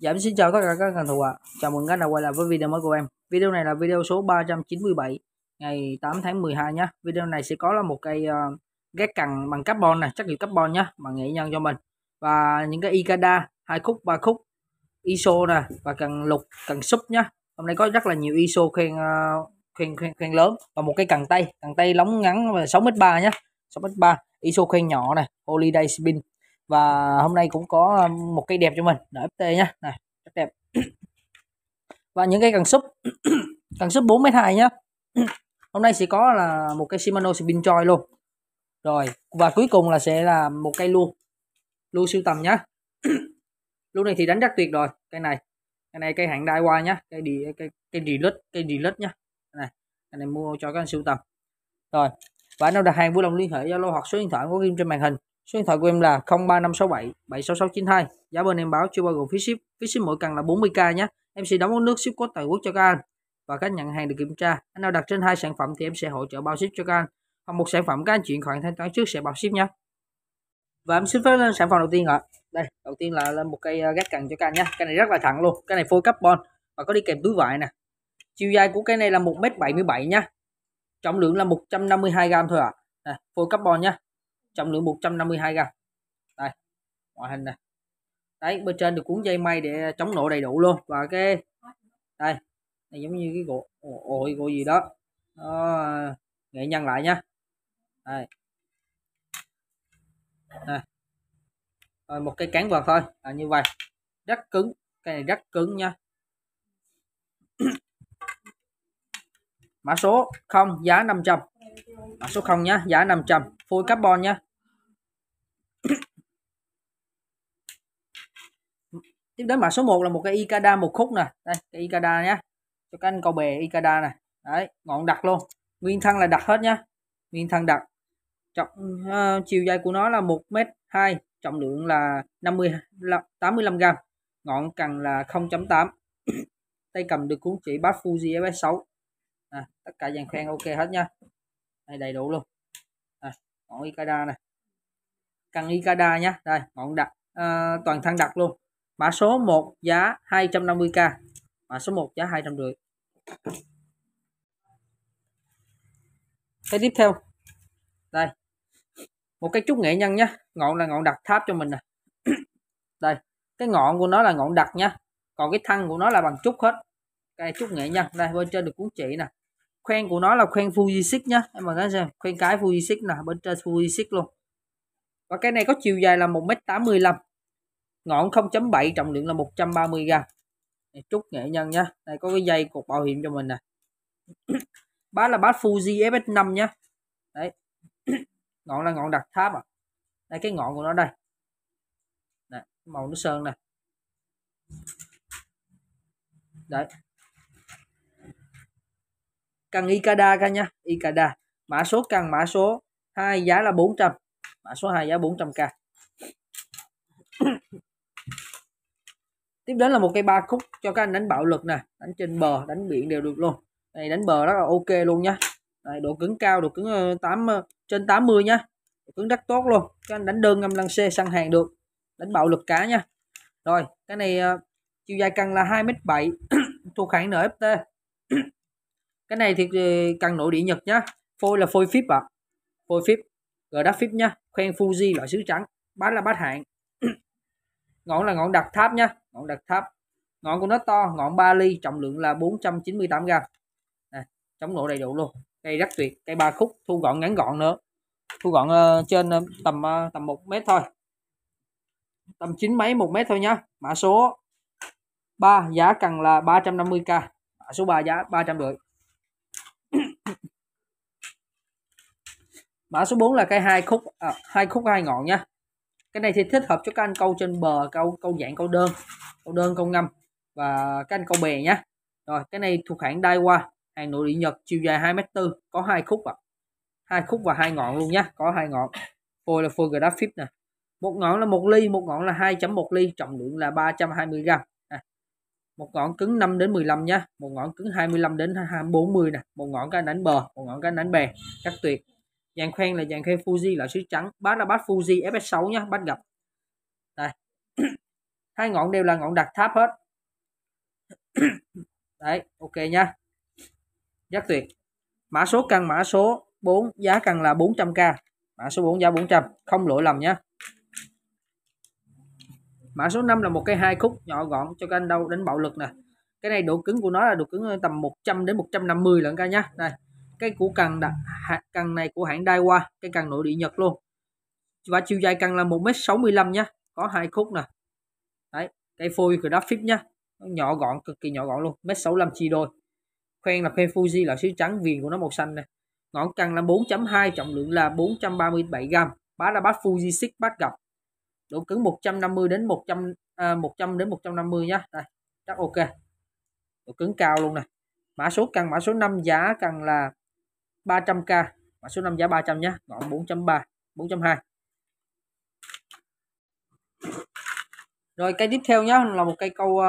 Dạ em xin chào tất cả các ngành thủ ạ. À. Chào mừng các đã quay lại với video mới của em. Video này là video số 397 ngày 8 tháng 12 nhé. Video này sẽ có là một cây uh, ờ, ghét cằn bằng carbon này, chắc liệu carbon nhá, bằng nghệ nhân cho mình. Và những cái Ikada hai khúc, ba khúc, ISO nè và cần lục, cần súp nhá. Hôm nay có rất là nhiều ISO khen uh, khen, khen khen lớn và một cây cần tay, cần tay lóng ngắn và 6m3 nhá. 6m3, ISO khen nhỏ này, holiday spin và hôm nay cũng có um, một cây đẹp cho mình là FT nhá này rất đẹp và những cây cần súp cần súp bốn mét 2 nhá hôm nay sẽ có là một cây Shimano Spin Joy luôn rồi và cuối cùng là sẽ là một cây lu lu siêu tầm nhá lu này thì đánh rất tuyệt rồi cây này cây này cây hạng đai qua nhá cây đi cây cây đi lít cây đi lít nhá này cây này mua cho các anh siêu tầm rồi và anh nào đặt hàng vui lòng liên hệ zalo hoặc số điện thoại của ghim trên màn hình Số điện thoại của em là 03567 76692. Giá bên em báo chưa bao gồm phí ship. Phí ship mỗi cần là 40k nhé. Em sẽ đóng nước ship code tại quốc cho các anh và các nhận hàng được kiểm tra. Anh nào đặt trên hai sản phẩm thì em sẽ hỗ trợ bao ship cho các anh. Hoặc một sản phẩm các anh chuyển khoản thanh toán trước sẽ bao ship nhé. Và em xin phép lên sản phẩm đầu tiên ạ. Đây, đầu tiên là lên một cây à, gác cần cho các anh nhé. Cái này rất là thẳng luôn. Cái này full carbon và có đi kèm túi vải nè. Chiều dài của cái này là 1m77 nhá. Trọng lượng là 152g thôi ạ. À. Nè, full carbon nhá trọng lượng 152 g, đây ngoại hình này đấy bên trên được cuốn dây may để chống nổ đầy đủ luôn và cái đây này giống như cái gỗ ôi gỗ gì đó nó nghệ nhân lại nha đây đây rồi một cái cán vào thôi là như vậy rất cứng cái này rất cứng nha mã số 0 giá 500 mã số 0 nhá giá 500 full carbon nhá tiếp đến mã số 1 là một cái Ikada một khúc nè đây cái Ikada nhá cho các anh câu bè Ikada này đấy ngọn đặt luôn nguyên thân là đặt hết nhá nguyên thân đặt trọng uh, chiều dài của nó là một m hai trọng lượng là 50 85 g ngọn cần là 0.8 tay cầm được cuốn chỉ bass Fuji FS6 à, tất cả dàn khen ok hết nha đây đầy đủ luôn à, ngọn Ikada này cần Ikada nhé đây ngọn đặt à, toàn thân đặt luôn mã số 1 giá 250k mã số 1 giá 250 cái tiếp theo đây một cái chút nghệ nhân nhé ngọn là ngọn đặt tháp cho mình nè đây cái ngọn của nó là ngọn đặt nhá còn cái thân của nó là bằng trúc hết cái trúc nghệ nhân đây bên trên được cuốn chỉ nè khoen của nó là khoen Fujisik nhá em mọi người xem khoen cái Fujisik nè bên trên Fujisik luôn và cái này có chiều dài là 1m85 ngọn 0.7 trọng lượng là 130 g chúc nghệ nhân nhá đây có cái dây cột bảo hiểm cho mình nè bát là bát Fuji FS5 nhá đấy ngọn là ngọn đặc tháp à đây cái ngọn của nó đây nè, màu nước sơn nè đấy cần Ikada ca nha Ikada mã số cần mã số hai giá là 400 mã số 2 giá 400k tiếp đến là một cây ba khúc cho các anh đánh bạo lực nè đánh trên bờ đánh biển đều được luôn này đánh bờ rất là ok luôn nha Đấy, độ cứng cao độ cứng 8 ờ, ờ, trên 80 nhá độ cứng rất tốt luôn các anh đánh đơn ngâm lăng xe săn hàng được đánh bạo lực cá nha rồi cái này ờ, chiều dài cần là 2m7 thuộc hãng NFT cái này thì cần nội địa Nhật nhá phôi là phôi phíp ạ à. phôi phíp Graphic nha khoen Fuji loại sứ trắng bát là bát hạng ngọn là ngọn đặc tháp nha ngọn đặc tháp ngọn của nó to ngọn 3 ly trọng lượng là 498 gram này, chống nổ đầy đủ luôn cây rất tuyệt cây ba khúc thu gọn ngắn gọn nữa thu gọn uh, trên uh, tầm uh, tầm một mét thôi tầm chín mấy một mét thôi nhá mã số 3 giá cần là 350k mã số 3 giá 350 mã số 4 là cây hai khúc à, hai khúc hai ngọn nha cái này thì thích hợp cho các anh câu trên bờ câu câu dạng câu đơn câu đơn câu ngâm và các anh câu bè nhé rồi cái này thuộc hãng Daiwa hàng nội địa Nhật chiều dài 2m4 có hai khúc ạ à. hai khúc và hai ngọn luôn nhé có hai ngọn phôi là phôi graphic nè một ngọn là một ly một ngọn là 2.1 ly trọng lượng là 320 g à. một ngọn cứng 5 đến 15 nhá một ngọn cứng 25 đến 40 nè một ngọn cái đánh bờ một ngọn cái đánh bè chắc tuyệt dàn khoen là dàn khoen Fuji là sứ trắng bát là bát Fuji FS6 nhá bát gặp đây hai ngọn đều là ngọn đặt tháp hết đấy ok nhá rất tuyệt mã số căn mã số 4 giá căn là 400k mã số 4 giá 400 không lỗi lầm nhá mã số 5 là một cái hai khúc nhỏ gọn cho các anh đâu đánh bạo lực nè cái này độ cứng của nó là độ cứng ờ, tầm 100 đến 150 lận ca nhá đây cái củ cần đặt cần này của hãng Daiwa cái cần nội địa Nhật luôn và chiều dài cần là 1m65 nhá có hai khúc nè đấy cây phôi của đó phíp nhá nhỏ gọn cực kỳ nhỏ gọn luôn mét 65 chia đôi khoen là khoen Fuji là xíu trắng viền của nó màu xanh nè ngọn cần là 4.2 trọng lượng là 437 gram bá là bát Fuji Six bát gặp độ cứng 150 đến 100 à, 100 đến 150 nhá đây chắc ok độ cứng cao luôn nè mã số cần mã số 5 giá cần là 300k mã số 5 giá 300 nhé ngọn 4.3 4.2 rồi cây tiếp theo nhá là một cây câu uh,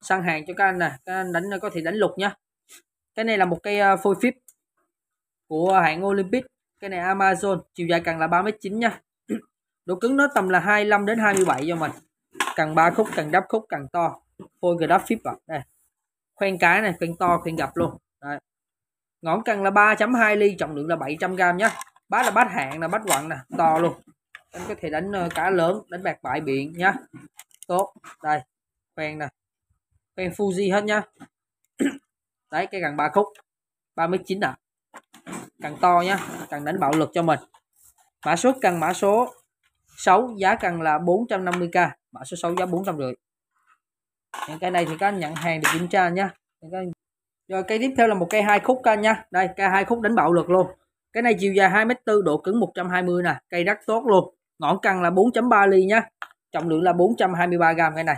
sang hàng cho các anh nè các anh đánh có thể đánh lục nhá cái này là một cây ờ, phôi phíp của hãng Olympic cái này Amazon chiều dài càng là 3m9 nha độ cứng nó tầm là 25 đến 27 cho mình càng ba khúc càng đắp khúc càng to phôi đắp phíp vào đây khoen cái này khoen to khoen gặp luôn ngỗng cân là 3.2 ly trọng lượng là 700g nhé bát là bát hạng là bát quặng nè to luôn anh có thể đánh ờ, cá lớn đánh bạc bại biển nhá tốt đây quen nè quen Fuji hết nhá đấy cái gần ba khúc 39 ạ càng to nhá càng đánh bạo lực cho mình mã số cần mã số 6 giá cần là 450k mã số 6 giá 450 những cái này thì các anh nhận hàng để kiểm tra nhá rồi cây tiếp theo là một cây hai khúc ca nha đây cây hai khúc đánh bạo lực luôn cái này chiều dài 2m4 độ cứng 120 nè cây rất tốt luôn ngọn căng là 4.3 ly nhá trọng lượng là 423 gram cái này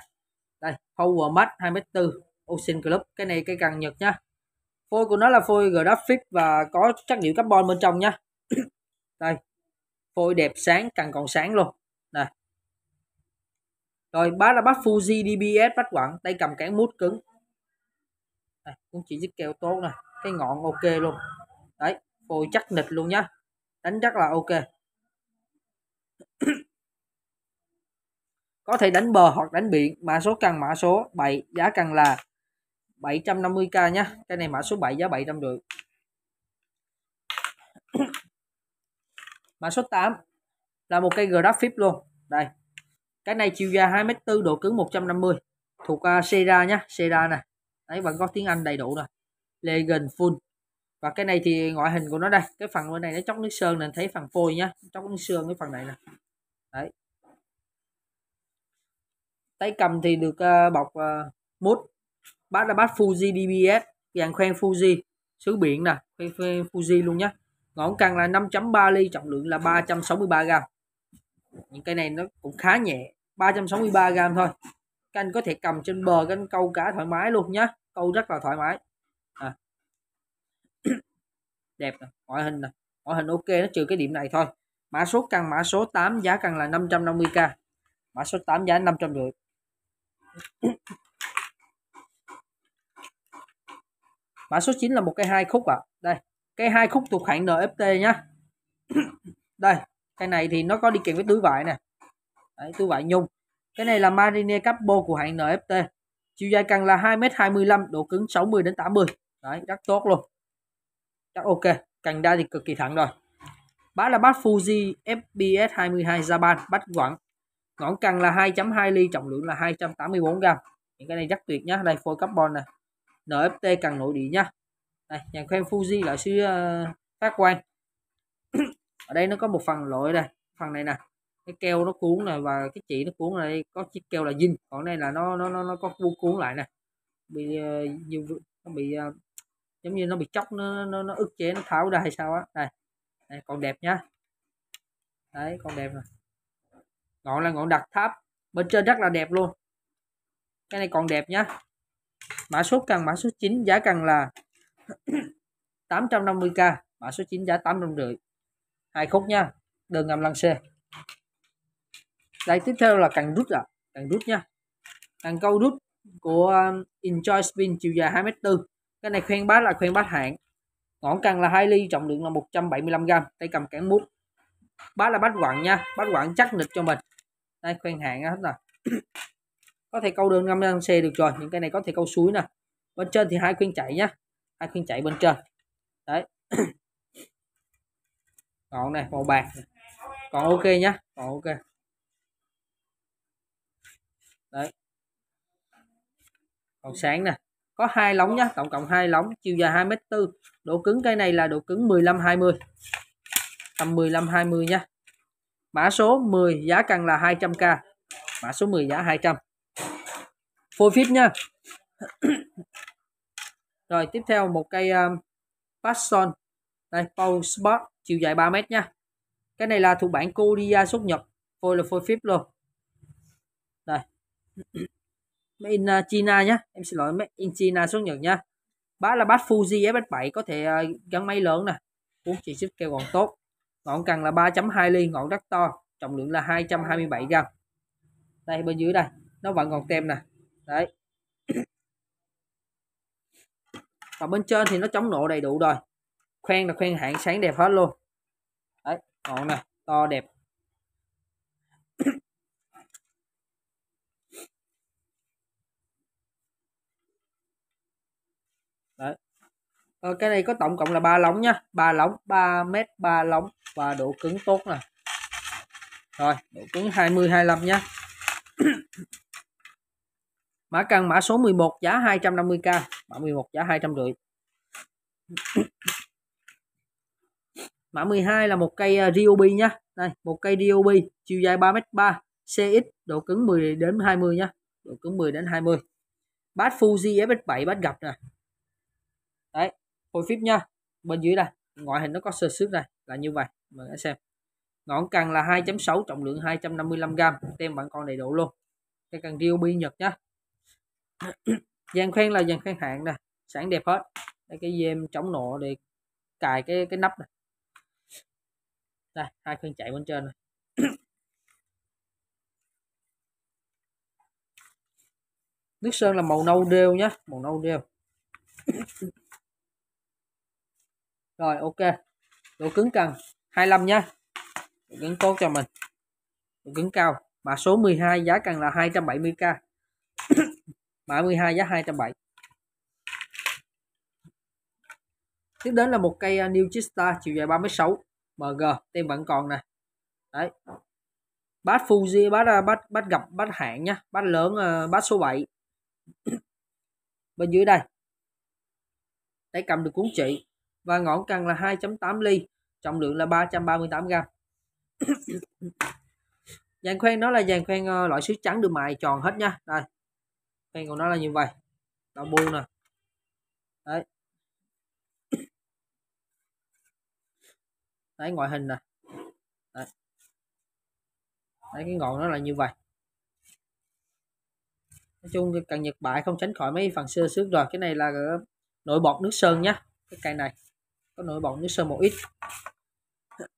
đây power max 2m4 ocean club cái này cây cần nhật nhá phôi của nó là phôi graphic và có chất liệu carbon bên trong nhá đây phôi đẹp sáng càng còn sáng luôn nè rồi bát là bát Fuji DBS bát quặng tay cầm cán mút cứng này, cũng chỉ dứt keo tốt này cái ngọn ok luôn đấy phôi chắc nịch luôn nhá đánh rất là ok có thể đánh bờ hoặc đánh biển mã số cần mã số 7 giá cần là 750k nhá cái này mã số 7 giá 700 được, mã số 8 là một cây graphic luôn đây cái này chiều dài 2m4 độ cứng 150 thuộc uh, Sera nhá Sera này đấy vẫn có tiếng Anh đầy đủ rồi Legend full và cái này thì ngoại hình của nó đây cái phần bên này nó chóc nước sơn nên thấy phần phôi nhá chóc nước sơn cái phần này nè đấy tay cầm thì được uh, bọc uh, mút bát là bát Fuji DBS dàn khoen Fuji xứ biển nè khoen Fuji luôn nhá Ngõn càng là 5.3 ly trọng lượng là 363 gram những cái này nó cũng khá nhẹ 363 gram thôi các anh có thể cầm trên bờ các anh câu cá thoải mái luôn nhá câu rất là thoải mái à. đẹp nè ngoại hình nè ngoại hình ok nó trừ cái điểm này thôi mã số cần mã số 8 giá cần là 550k mã số 8 giá rưỡi mã số 9 là một cây hai khúc ạ à. đây cây hai khúc thuộc hạng NFT nhá đây cây này thì nó có đi kèm với túi vải nè Đấy, túi vải nhung cái này là Marine Capo của hãng NFT. Chiều dài cần là 2m25, độ cứng 60 đến 80. Đấy, rất tốt luôn. Rất ok, cành đa thì cực kỳ thẳng rồi. Bát là bát Fuji FPS 22 Japan, bát quặng. Ngọn cần là 2.2 ly, trọng lượng là 284 gram. Những cái này rất tuyệt nhá, đây phôi carbon này. NFT cần nội địa nhá. Đây, nhà khoen Fuji lại sư uh, phát quang. Ở đây nó có một phần lỗi đây, phần này nè cái keo nó cuốn này và cái chỉ nó cuốn này có chiếc keo là zin còn đây là nó nó nó, nó có cuốn cuốn lại nè bị ờ, như nó bị ờ, giống như nó bị chóc nó nó, nó ức chế nó tháo ra hay sao á đây. đây còn đẹp nhá đấy còn đẹp rồi ngọn là ngọn đặc tháp bên trên rất là đẹp luôn cái này còn đẹp nhá mã số cần mã số 9 giá cần là 850k mã số 9 giá 850 hai khúc nha đường ngầm lăng xe đây tiếp theo là càng rút ạ, à. càng rút nha. Càng câu rút của um, Enjoy Spin chiều dài 2m4. Cái này khoen bát là khoen bát hạng. Ngọn càng là 2 ly, trọng lượng là 175 g, tay cầm cản mút. Bát là bát quặng nha, bát quặng chắc nịch cho mình. Đây khoen hạng hết nè. có thể câu đơn ngâm lên xe được rồi, những cái này có thể câu suối nè. Bên trên thì hai khuyên chạy nhá. Hai khuyên chạy bên trên. Đấy. Ngọn này màu bạc. Còn ok nhá, còn ok đấy còn sáng nè có hai lóng nhá tổng cộng hai lóng chiều dài hai m bốn độ cứng cây này là độ cứng 15 20 tầm 15 20 nhá mã số 10 giá cần là 200k mã số 10 giá 200 phôi phíp nha rồi tiếp theo một cây um, Passon đây Paul Sport chiều dài 3 mét nha cái này là thuộc bản Kodia xuất nhập phôi là phôi phíp luôn Made in uh, China nhá em xin lỗi Made in China xuất Nhật nha bát là bát Fuji F 7 có thể ờ, gắn máy lớn nè uống chỉ xích keo gọn tốt ngọn cần là 3.2 ly ngọn rất to trọng lượng là 227 gram đây bên dưới đây nó vẫn còn tem nè đấy và bên trên thì nó chống nổ đầy đủ rồi khoen là khoen hạng sáng đẹp hết luôn đấy ngọn này to đẹp Ờ, cái này có tổng cộng là ba lóng nha ba lóng 3 mét 3 lóng và độ cứng tốt nè rồi độ cứng 20 25 nha mã căn mã số 11 giá 250k mã 11 giá rưỡi mã 12 là một cây Ryobi ờ, nha đây một cây Ryobi chiều dài 3m3 CX độ cứng 10 đến 20 nha độ cứng 10 đến 20 bát Fuji FX7 bát gặp nè đấy hồi phím nha bên dưới đây ngoại hình nó có sơ xước đây là như vậy mình hãy xem ngọn cần là 2.6 trọng lượng 255g tem bạn con đầy đủ luôn cái cần bi Nhật nhá dàn khoen là dàn khoen hạng nè sản đẹp hết đây cái dêm chống nổ để cài cái cái nắp này đây hai khoen chạy bên trên này nước sơn là màu nâu đều nhá màu nâu đều rồi ok độ cứng cần 25 nhá độ cứng tốt cho mình độ cứng cao mã số 12 giá cần là 270k mã 12 giá 270 tiếp đến là một cây à, New Chista chiều dài 36 MG tên vẫn còn nè đấy bát Fuji bát à, bát bát gặp bát hạng nhá bát lớn à, bát số 7 bên dưới đây để cầm được cuốn trị và ngọn cần là 2.8 ly, trọng lượng là 338 gram. dàn khoen nó là dàn khoen ờ, loại sứ trắng được mài tròn hết nha. Đây. Khoen của nó là như vậy. Đậu buông nè. Đấy. Đấy ngoại hình nè. Đấy. Đấy cái ngọn nó là như vậy. Nói chung cái cần Nhật Bại không tránh khỏi mấy phần xưa xước rồi. Cái này là ờ, nội bọt nước sơn nhá. Cái cây này có nổi bọng như sơ một ít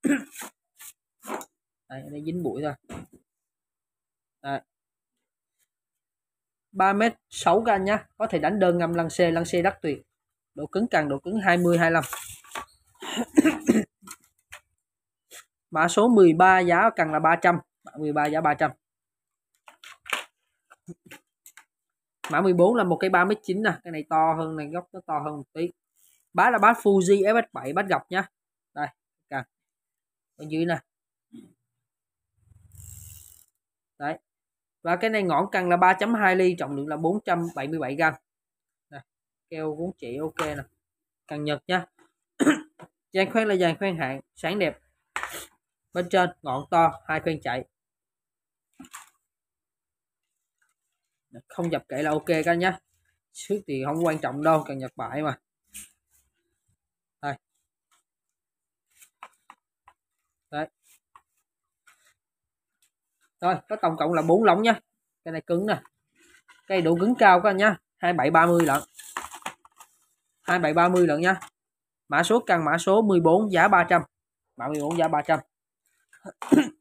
đây nó dính bụi thôi đây. 3 m 6 gan nhá có thể đánh đơn ngâm lăng xe lăng xe đắt tuyệt độ cứng càng độ cứng 20 25 mã số 13 giá càng là 300 mã 13 giá 300 mã 14 là một cái 39 nè cái này to hơn này góc nó to hơn một tí bát là bát Fuji FS7 bát gọc nhá đây càng ở dưới này đấy và cái này ngọn cần là 3.2 ly trọng lượng là 477 gram này, keo cuốn chỉ ok nè cần nhật nha dàn khoen là dàn khoen hạng sáng đẹp bên trên ngọn to hai khoen chạy không dập kệ là ok các nhá trước thì không quan trọng đâu cần nhật bại mà rồi có tổng cộng là bốn lóng nha cây này cứng nè cây độ cứng cao các anh nhá hai bảy ba mươi lận hai bảy ba mươi lận nha mã số căn mã số 14 giá 300 mã 14 giá 300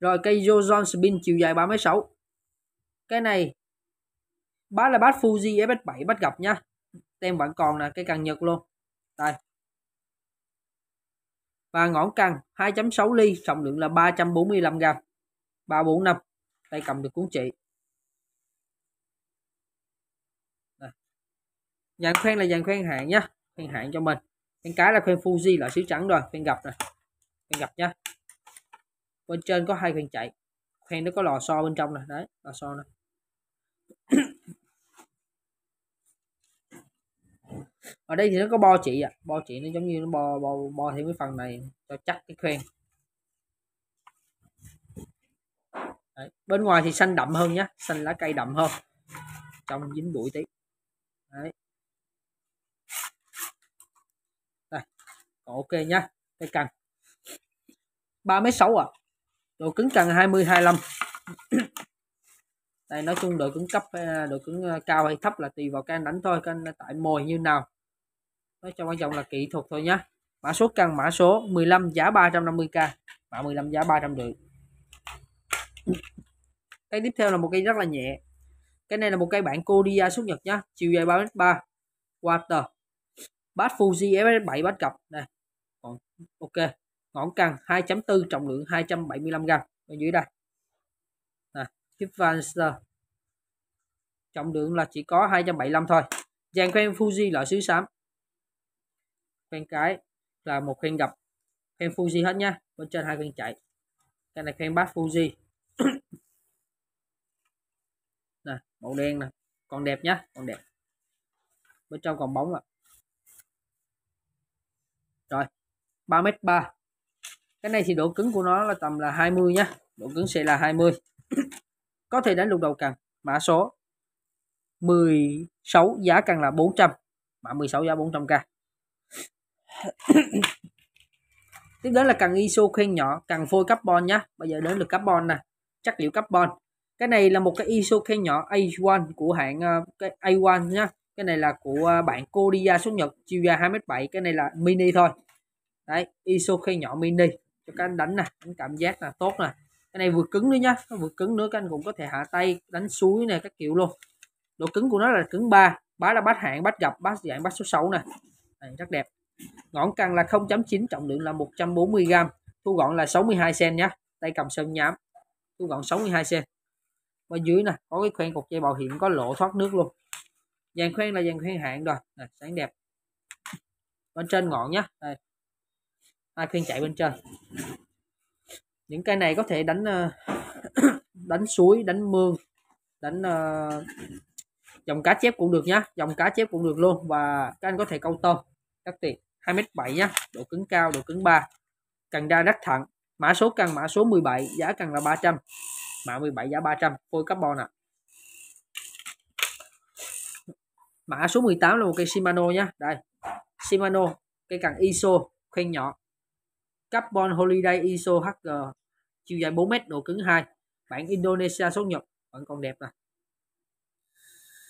rồi cây Jojon Spin chiều dài 36 cái này bát là bát Fuji FS7 bắt gặp nha tem vẫn còn là cái cần nhật luôn đây và ngõn cần 2.6 ly trọng lượng là 345 g 345 tay cầm được cuốn trị dàn khoen là dàn khoen hạng nhá khoen hạng cho mình khoen cái là khoen Fuji loại xíu trắng rồi khoen gập rồi khoen gập nhá bên trên có hai khoen chạy khoen nó có lò xo bên trong này đấy lò xo này ở đây thì nó có bo chị ạ bo chị nó giống như nó bo bo bo thêm cái phần này cho chắc cái khoen Đấy. bên ngoài thì xanh đậm hơn nhá, xanh lá cây đậm hơn trong dính bụi tí Đấy. đây ok nhá cây cần 36 ạ à. độ cứng cần 20 25 đây nói chung độ cứng cấp à, độ cứng à, cao hay thấp là tùy vào can đánh thôi can tại mồi như nào nói cho quan trọng là kỹ thuật thôi nhá mã số cần mã số 15 giá 350k mã 15 giá 300 rưỡi cái tiếp theo là một cây rất là nhẹ cái này là một cây bản Kodia xuất nhật nhá chiều dài 3m3 water bát Fuji FS7 bát cặp này còn ok ngọn căng 2.4 trọng lượng 275 g bên dưới đây nè tiếp trọng lượng là chỉ có 275 thôi dàn quen Fuji loại xứ xám khen cái là một khen gặp khen Fuji hết nha bên trên hai khen chạy cái này khen bass Fuji nè màu đen nè còn đẹp nhá còn đẹp bên trong còn bóng ạ rồi 3 m 3 cái này thì độ cứng của nó là tầm là 20 nhá độ cứng sẽ là 20 có thể đánh lục đầu cần mã số 16 giá cần là 400 mã 16 giá 400k tiếp đến là cần iso khuyên nhỏ cần phôi carbon nhá bây giờ đến lượt carbon nè chất liệu carbon cái này là một cái iso khen nhỏ A1 của hãng ờ, cái A1 nhá cái này là của ờ, bạn Kodia số nhật chiều dài 2 m bảy cái này là mini thôi đấy iso khen nhỏ mini cho các anh đánh nè đánh cảm giác là tốt nè cái này vừa cứng nữa nhá nó vừa cứng nữa các anh cũng có thể hạ tay đánh suối này các kiểu luôn độ cứng của nó là cứng ba bá là bát hạng bát gặp bát dạng bát số 6 nè rất đẹp ngọn cần là 0.9 trọng lượng là 140g thu gọn là 62 cm nhé tay cầm sơn nhám thu gọn 62 cm và dưới nè có cái khoen cột dây bảo hiểm có lỗ thoát nước luôn dàn khoen là dàn khoen hạng rồi này, sáng đẹp bên trên ngọn nhé đây hai khoen chạy bên trên những cây này có thể đánh ờ, đánh suối đánh mương đánh ờ, dòng cá chép cũng được nhá dòng cá chép cũng được luôn và các anh có thể câu tôm đắt tiền 2m7 nhá độ cứng cao độ cứng 3 cần đa đắt thẳng mã số cần mã số 17 giá cần là 300 mã 17 giá 300 phôi carbon ạ mã số 18 là một cây Shimano nhá đây Shimano cây cần ISO khoen nhỏ Carbon Holiday ISO HG chiều dài 4m độ cứng 2 bản Indonesia số nhập vẫn còn đẹp nè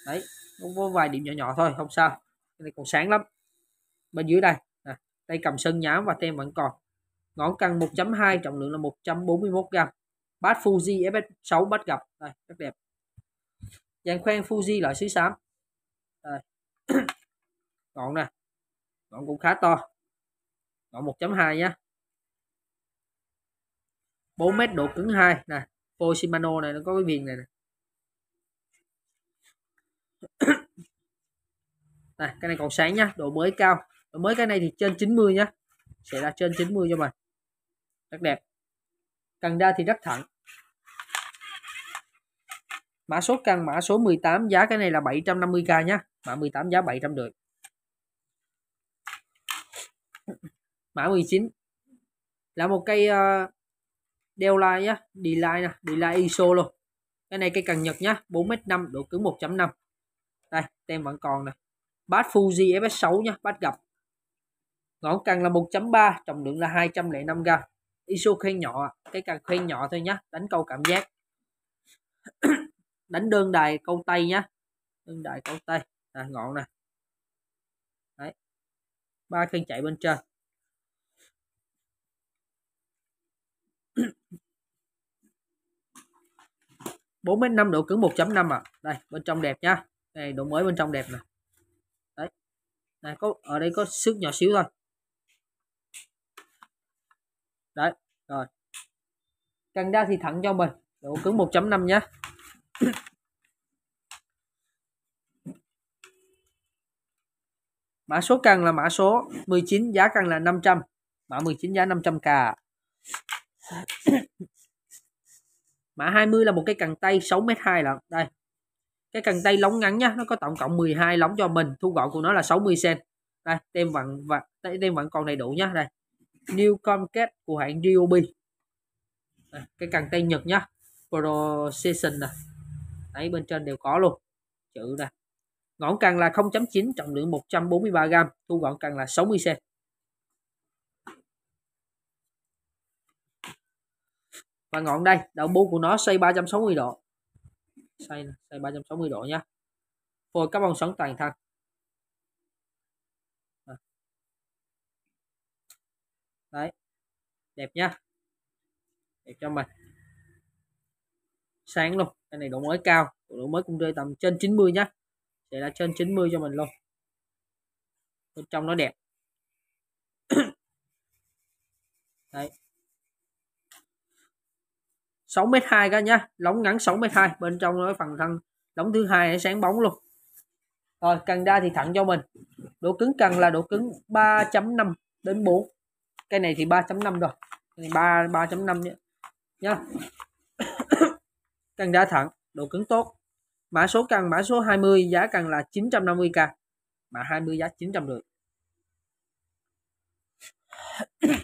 đấy nó có vài điểm nhỏ nhỏ thôi không sao cái này còn sáng lắm bên dưới đây à, tay cầm sơn nhám và tem vẫn còn ngón cân 1.2 trọng lượng là 141 g bát Fuji FS6 bắt gặp đây rất đẹp dàn khoen Fuji loại xứ xám đây. ngọn nè ngọn cũng khá to ngọn 1.2 nhá 4 mét độ cứng 2 nè phô Shimano này nó có cái viền này nè đây, cái này còn sáng nhá độ mới cao mới cái này thì trên 90 nhá sẽ là trên 90 cho mình rất đẹp cần ra thì rất thẳng mã số căn mã số 18 giá cái này là 750k nhá mã 18 giá 700 được mã 19 là một cây đeo ờ, line nhá đi line nè đi line iso luôn cái này cây cần nhật nhá 4m5 độ cứng 1.5 đây tem vẫn còn nè bát Fuji FS6 nhá bát gặp ngón cần là 1.3 trọng lượng là 205 g iso khoen nhỏ cái cần khoen nhỏ thôi nhá đánh câu cảm giác đánh đơn đài câu tay nhá đơn đài câu tay à, ngọn nè đấy ba khoen chạy bên trên bốn mét năm độ cứng 1.5 à đây bên trong đẹp nhá này độ mới bên trong đẹp nè đấy này có ở đây có xước nhỏ xíu thôi đấy rồi cần đa thì thẳng cho mình độ cứng 1.5 nhé mã số cần là mã số 19 giá cần là 500 mã 19 giá 500k mã 20 là một cái cần tay 6m2 lận đây cái cần tay lóng ngắn nhá nó có tổng cộng 12 lóng cho mình thu gọn của nó là 60 cm đây tem vặn và tem vặn còn đầy đủ nhá đây New Comcat của hãng Ryobi cái cần tay Nhật nhá Pro này, nè đấy bên trên đều có luôn chữ nè Ngọn cần là 0.9 trọng lượng 143 g thu gọn cần là 60 cm và ngọn đây đầu bu của nó xoay 360 độ xoay xoay 360 độ nha phôi carbon xoắn toàn thân đẹp nhá đẹp cho mình sáng luôn cái này độ mới cao độ mới cũng rơi tầm trên 90 nhá để là trên 90 cho mình luôn bên trong nó đẹp đấy 6 m hai cả nhá lóng ngắn 6 m hai bên trong nó phần thân lóng thứ hai sáng bóng luôn rồi cần ra thì thẳng cho mình độ cứng cần là độ cứng 3.5 đến 4 cây này thì 3.5 rồi cái này 3 3.5 nhé nhá căn đá thẳng độ cứng tốt mã số căn mã số 20 giá căn là 950k mã 20 giá được.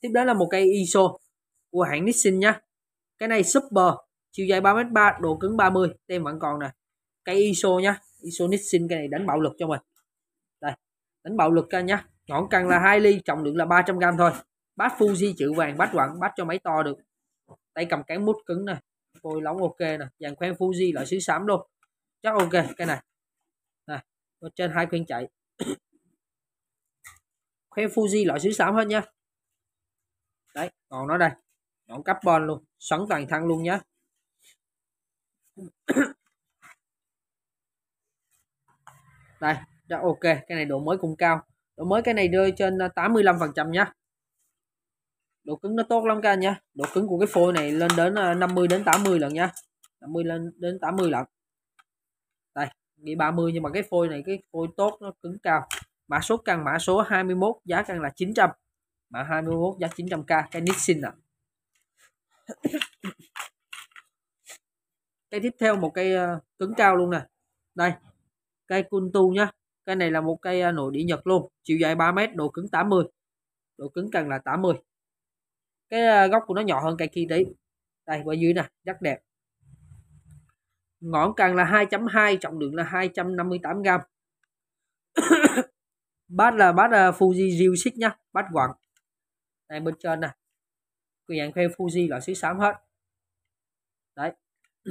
tiếp đó là một cây ISO của hãng Nixon nhá cái này super chiều dài 3m3 độ cứng 30 tem vẫn còn nè cây ISO nhá ISO Nixon cái này đánh bạo lực cho mình đây đánh bạo lực ra nhá ngọn cần là hai ly trọng lượng là 300 gram thôi bát Fuji chữ vàng bát quặng bát cho máy to được tay cầm cán mút cứng nè vôi lóng ok nè dàn khoen Fuji loại xứ xám luôn chắc ok cái này nè trên hai khoen chạy khoen Fuji loại xứ xám hết nhá đấy còn nó đây ngọn carbon luôn xoắn toàn thân luôn nhá đây đã ok cái này độ mới cũng cao độ mới cái này rơi trên 85% à, nha độ cứng nó tốt lắm các anh nha độ cứng của cái phôi này lên đến 50 à, đến 80 lần nha 50 lên đến 80 lần đây bị 30 nhưng mà cái phôi này cái phôi tốt nó cứng cao mã số căn mã số 21 giá căn là 900 mã 21 giá 900k cái Nixon ạ à. cái tiếp theo một cây à, cứng cao luôn nè đây cây Kuntu nhá cái này là một cây à, nồi địa nhật luôn chiều dài 3 mét độ cứng 80 độ cứng cần là 80 cái à, góc của nó nhỏ hơn cây kia đấy đây bên dưới nè rất đẹp ngọn cần là 2.2 trọng lượng là 258 gram bát là bát là Fuji Real Six nhá bát quặng này bên trên nè cái dạng khoe Fuji loại xứ xám hết đấy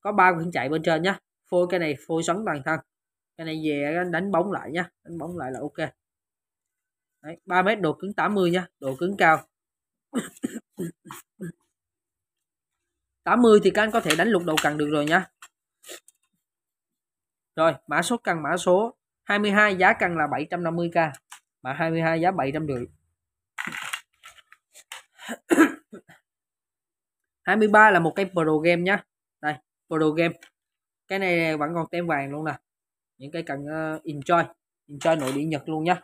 có ba quyển chạy bên trên nhá phôi cái này phôi xoắn toàn thân cái này về đánh bóng lại nha đánh bóng lại là ok Đấy, 3 mét độ cứng 80 nha độ cứng cao 80 thì các anh có thể đánh lục đầu cần được rồi nha rồi mã số cần mã số 22 giá cần là 750k mã 22 giá 750 23 là một cái pro game nhá đây pro game cái này vẫn còn tem vàng luôn nè những cây cần uh, enjoy enjoy nội địa nhật luôn nhá.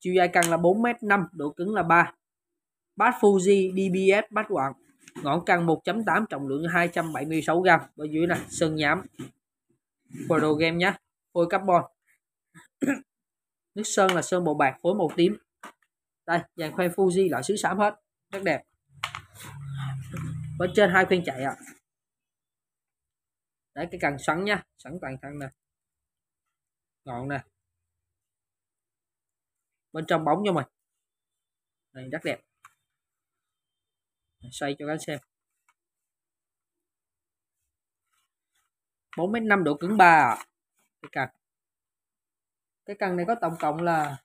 chiều dài cần là 4m5 độ cứng là 3 bát Fuji DBS bát quặng ngọn cần 1.8 trọng lượng 276 g ở dưới này sơn nhám Pro game nhá, phôi carbon nước sơn là sơn màu bạc phối màu tím đây dàn khoen Fuji loại xứ xám hết rất đẹp bên trên hai khoen chạy ạ à. đấy cái cần xoắn nha sẵn toàn thân này ngọn nè bên trong bóng cho mày này rất đẹp xoay cho các xem 4,5 độ cứng 3 cái cần cái cần này có tổng cộng là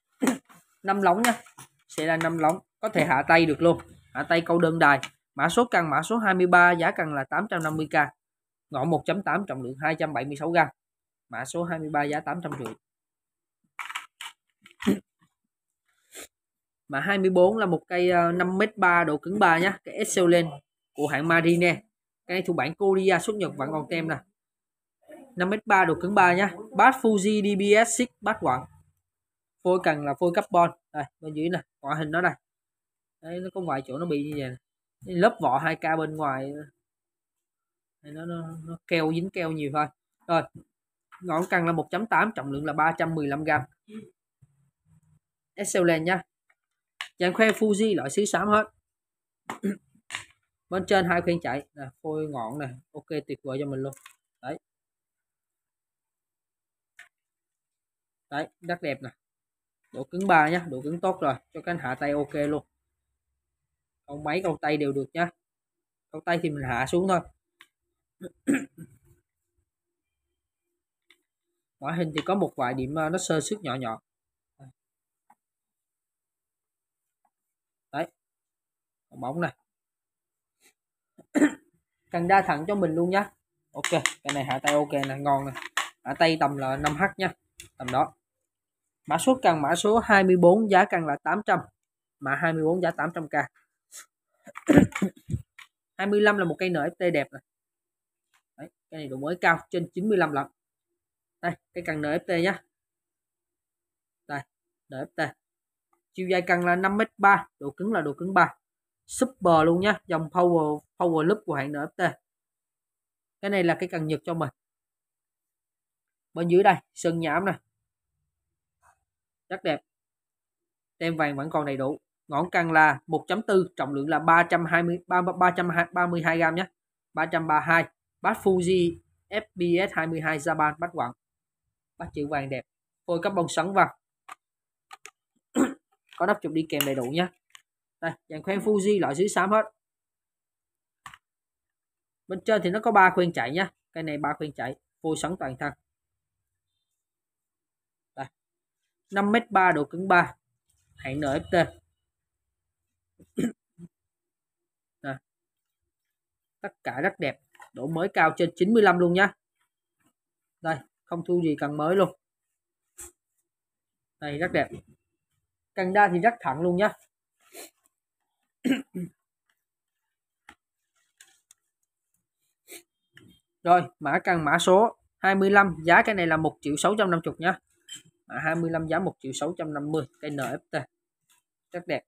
5 lóng nha sẽ là 5 lóng có thể hạ tay được luôn hạ tay câu đơn đài mã số cần mã số 23 giá cần là 850k ngọn 1.8 trọng lượng 276 g mã số 23 giá 800 rưỡi mã 24 là một cây 5m3 ờ, độ cứng 3 nhá cái Excellent của hãng Marine cái này thuộc bản Korea xuất nhập vẫn còn tem nè 5m3 độ cứng 3 nhá bass Fuji DBS 6 bass quặng phôi cần là phôi carbon đây bên dưới nè ngoại hình nó đây đấy nó có vài chỗ nó bị như vậy này. lớp vỏ 2k bên ngoài nó, nó, nó keo dính keo nhiều thôi rồi ngọn cần là 1.8 trọng lượng là 315 gram excellent nha dàn khoe Fuji loại xứ xám hết bên trên hai khuyên chạy nè phôi ngọn này ok tuyệt vời cho mình luôn đấy đấy rất đẹp nè độ cứng ba nhá độ cứng tốt rồi cho cánh hạ tay ok luôn con máy con tay đều được nhá con tay thì mình hạ xuống thôi ngoại hình thì có một vài điểm ờ, nó sơ sức nhỏ nhỏ đấy bóng này cần đa thẳng cho mình luôn nhá ok cái này hạ tay ok này ngon này hạ tay tầm là 5h nhá, tầm đó mã số cần mã số 24 giá cần là 800 mã 24 giá 800k 25 là một cây nở FT đẹp này Đấy, cái này độ mới cao trên 95 lần đây cái cần nft nhá đây nft chiều dài cần là 5m3 độ cứng là độ cứng 3 super luôn nhá dòng power power loop của hãng nft cái này là cái cần nhật cho mình bên dưới đây sơn nhảm này rất đẹp tem vàng vẫn còn đầy đủ ngọn cần là 1.4 trọng lượng là 320 332 gram nhé 332 bát Fuji FPS 22 Japan bát quặng bắt chữ vàng đẹp phôi bông sẵn vào có đắp chụp đi kèm đầy đủ nhá, đây dàn khoen Fuji loại dưới xám hết bên trên thì nó có ba khoen chạy nhá cái này ba khoen chạy phôi sẵn toàn thân đây 5m3 độ cứng 3 hạng NFT đây. tất cả rất đẹp độ mới cao trên 95 luôn nhá đây không thu gì cần mới luôn này rất đẹp cần đa thì rất thẳng luôn nhá rồi mã cần mã số 25 giá cái này là 1 triệu 650 nhá mã 25 giá 1 triệu 650 cây NFT rất đẹp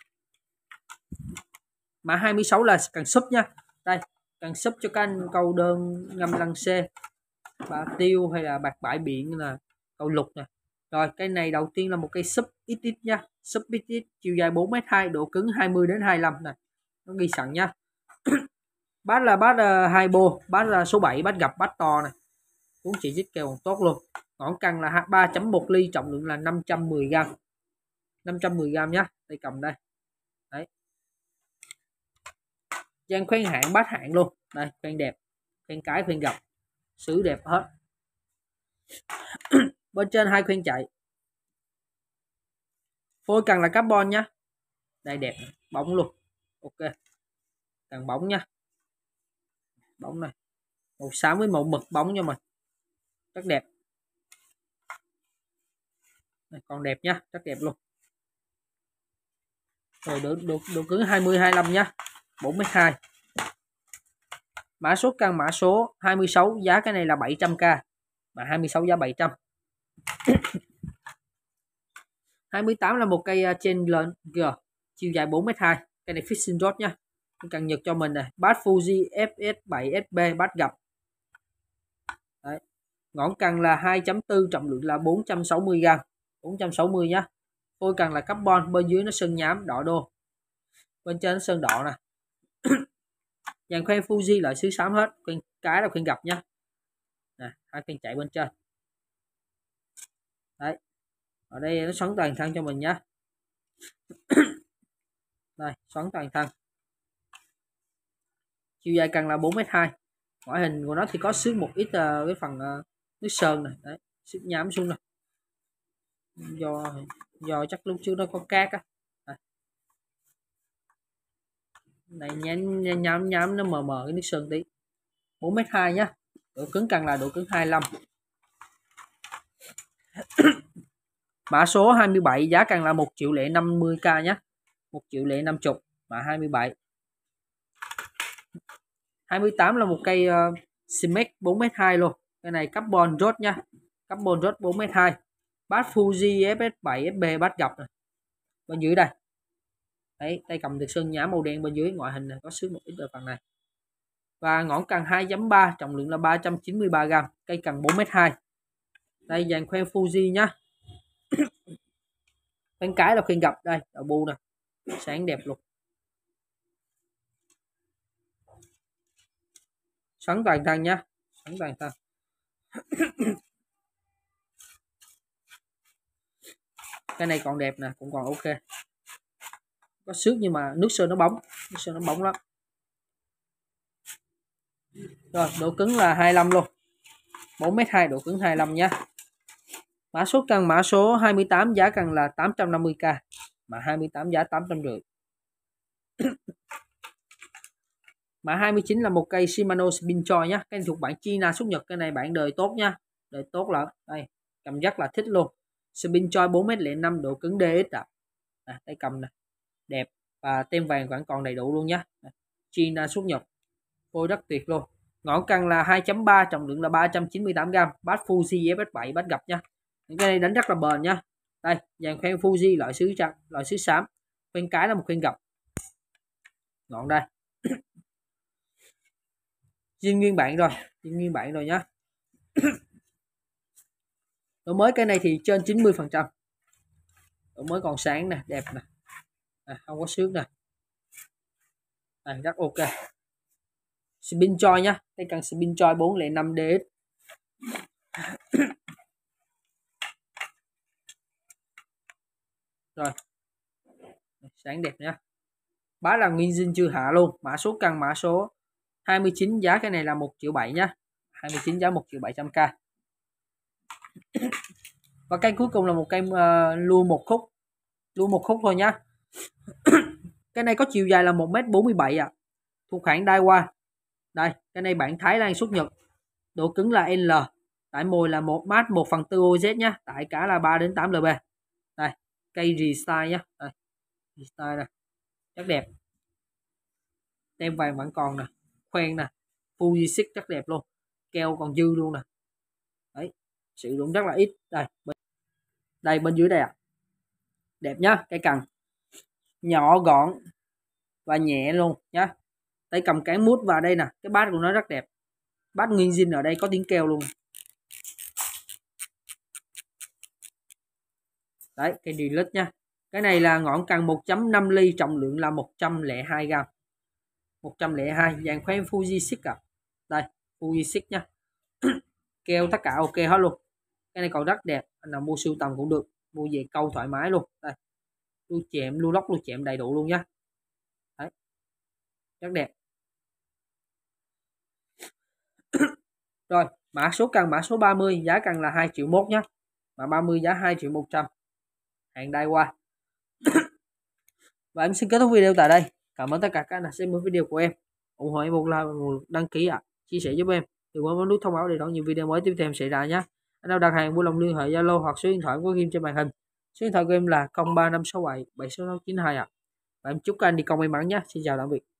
mã 26 là cần súp nhá ăn súp cho các anh câu đơn ngâm lăng xe, bả tiêu hay là bạc bãi biển là câu lục nè rồi cái này đầu tiên là một cây súp ít ít nha súp ít ít chiều dài 4 m 2 độ cứng 20 đến 25 nè nó ghi sẵn nha bát là bát uh, hai bô bát là số 7 bát gặp bát to nè cuốn chỉ dít kèo còn tốt luôn ngọn cân là 3.1 ly trọng lượng là 510 g 510 g nhá đây cầm đây Trang khoen hạng bát hạng luôn đây khoen đẹp khoen cái khoen gập xứ đẹp hết bên trên hai khoen chạy phôi cần là carbon nhá đây đẹp bóng luôn ok cần bóng nha bóng này màu xám với màu mực bóng nha mình rất đẹp này, còn đẹp nhá rất đẹp luôn rồi độ độ độ cứng 20 25 nhá 42 mã số căn mã số 26 giá cái này là 700k mà 26 giá 700 28 là một cây à, trên lớn g chiều dài 4m2 cây này fishing rod nha cần nhật cho mình này bass Fuji FS7SB bass gặp Đấy. ngọn cần là 2.4 trọng lượng là 460g 460 nhá tôi cần là carbon bên dưới nó sơn nhám đỏ đô bên trên nó sơn đỏ nè dàn khoen Fuji là xứ xám hết khuyên cái là khuyên gặp nha nè hai khuyên chạy bên trên đấy ở đây nó xoắn toàn thân cho mình nhé đây xoắn toàn thân chiều dài cần là 4m2 ngoại hình của nó thì có xước một ít uh, cái phần uh, nước sơn này đấy xước nhám xuống này do do chắc lúc trước nó có cát á này nhám nhám nhám nó mờ mờ cái nước sơn tí 4 m 2 nhá độ cứng cần là độ cứng 25 mã số 27 giá cần là 1 triệu lẻ 50k nhá, 1 triệu lẻ 50 mã 27 28 là một cây uh, Smack 4m2 luôn cái này carbon rod nha carbon rod 4m2 bát Fuji FS7 FB bát gặp này bên dưới đây Đấy, tay cầm được sơn nhã màu đen bên dưới ngoại hình này có xước một ít ở phần này. Và ngọn cần 2.3 trọng lượng là 393 g, cây cần 4m2. Đây dàn khoen Fuji nhá. Bên cái là khuyên gặp đây, đầu bu nè. Sáng đẹp luôn. Sẵn toàn thân nhá, sẵn toàn thân. cái này còn đẹp nè, cũng còn ok có xước nhưng mà nước sơn nó bóng nước sơn nó bóng lắm rồi độ cứng là 25 luôn 4m2 độ cứng 25 nha mã số cần mã số 28 giá cần là 850k mã 28 giá 850 mã 29 là một cây Shimano spin choi nhá cái thuộc bản China xuất Nhật cái này bản đời tốt nha đời tốt lắm đây cảm giác là thích luôn spin choi 4m05 độ cứng DX ạ à. à, tay cầm này đẹp và tem vàng vẫn còn đầy đủ luôn nhé china xuất nhập phôi rất tuyệt luôn ngọn cân là 2.3 trọng lượng là 398 g bát Fuji F7 bát gặp nhá, những cái này đánh rất là bền nhá, đây dàn khoen Fuji loại sứ trắng loại sứ xám khoen cái là một khoen gặp, ngọn đây riêng nguyên bản rồi riêng nguyên bản rồi nhá độ mới cái này thì trên 90 phần trăm mới còn sáng nè đẹp nè à, không có xước nè à, rất ok spin choi nhá cái cần spin choi 405 ds rồi sáng đẹp nhá bá là nguyên dinh chưa hạ luôn mã số cần mã số 29 giá cái này là 1 triệu 7 nhá 29 giá 1 triệu 700k và cây cuối cùng là một cây uh, lua một khúc lua một khúc thôi nhá cái này có chiều dài là 1m47 à thuộc hãng Daiwa đây cái này bản Thái Lan xuất Nhật độ cứng là L tải mồi là 1 mát 1 phần 4 OZ nhá tải cả là 3 đến 8 LB đây cây restyle nhá đây restyle nè rất đẹp tem vàng vẫn còn nè khoen nè Fuji Six rất đẹp luôn keo còn dư luôn nè đấy sử dụng rất là ít đây bên, đây bên dưới đây ạ à. đẹp nhá cái cần nhỏ gọn và nhẹ luôn nhá tay cầm cái mút vào đây nè cái bát của nó rất đẹp bát nguyên zin ở đây có tiếng kêu luôn đấy cái delete nha cái này là ngọn cần 1.5 ly trọng lượng là 102 gram 102 dàn khoen Fuji 6 à đây Fuji 6 nha keo tất cả ok hết luôn cái này còn rất đẹp anh nào mua sưu tầm cũng được mua về câu thoải mái luôn đây lưu chạm lưu lóc lưu chạm đầy đủ luôn nhá Đấy. rất đẹp rồi mã số cần mã số 30 giá cần là 2 triệu mốt nhá mã 30 giá 2 triệu 100 hẹn đai qua và em xin kết thúc video tại đây cảm ơn tất cả các anh đã xem video của em ủng hộ em một like đăng ký ạ à. chia sẻ giúp em đừng quên bấm nút thông báo để đón nhiều video mới tiếp theo xảy ra nhé anh nào đặt hàng vui lòng liên hệ zalo hoặc số điện thoại của ghim trên màn hình số điện thoại của em là 0356776952 ạ à. và em chúc các anh đi công may mắn nhé xin chào tạm biệt